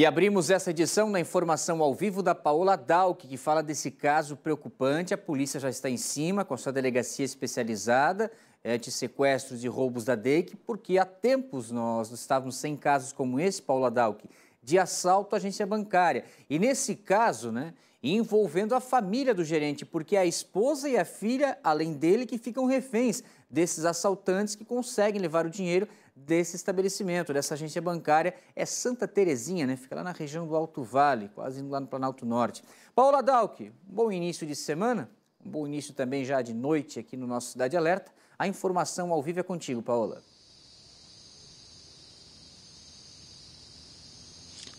E abrimos essa edição na informação ao vivo da Paola Dalk, que fala desse caso preocupante. A polícia já está em cima com a sua delegacia especializada eh, de sequestros e roubos da DEIC, porque há tempos nós estávamos sem casos como esse, Paola Dalk, de assalto à agência bancária. E nesse caso, né, e envolvendo a família do gerente, porque é a esposa e a filha, além dele, que ficam reféns desses assaltantes que conseguem levar o dinheiro desse estabelecimento, dessa agência bancária. É Santa Terezinha, né? Fica lá na região do Alto Vale, quase indo lá no Planalto Norte. Paula Dalk, bom início de semana, um bom início também já de noite aqui no nosso Cidade Alerta. A informação ao vivo é contigo, Paola.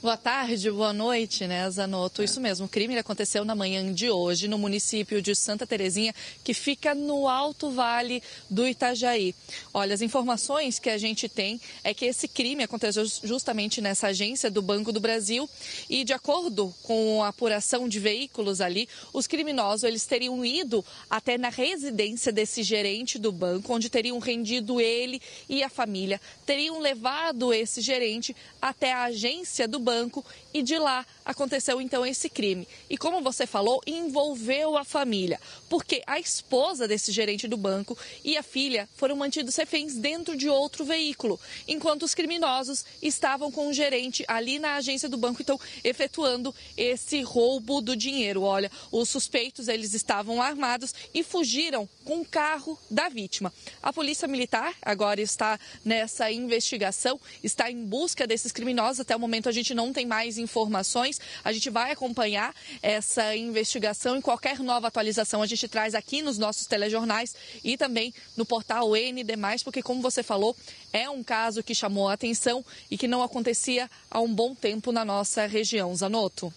Boa tarde, boa noite, né, Zanotto? É. Isso mesmo, o crime aconteceu na manhã de hoje no município de Santa Terezinha, que fica no Alto Vale do Itajaí. Olha, as informações que a gente tem é que esse crime aconteceu justamente nessa agência do Banco do Brasil e, de acordo com a apuração de veículos ali, os criminosos eles teriam ido até na residência desse gerente do banco, onde teriam rendido ele e a família, teriam levado esse gerente até a agência do banco banco e de lá aconteceu então esse crime. E como você falou, envolveu a família, porque a esposa desse gerente do banco e a filha foram mantidos reféns dentro de outro veículo, enquanto os criminosos estavam com o gerente ali na agência do banco, então efetuando esse roubo do dinheiro. Olha, os suspeitos eles estavam armados e fugiram com o carro da vítima. A polícia militar agora está nessa investigação, está em busca desses criminosos. Até o momento a gente não não tem mais informações. A gente vai acompanhar essa investigação e qualquer nova atualização a gente traz aqui nos nossos telejornais e também no portal ND, porque, como você falou, é um caso que chamou a atenção e que não acontecia há um bom tempo na nossa região. Zanotto.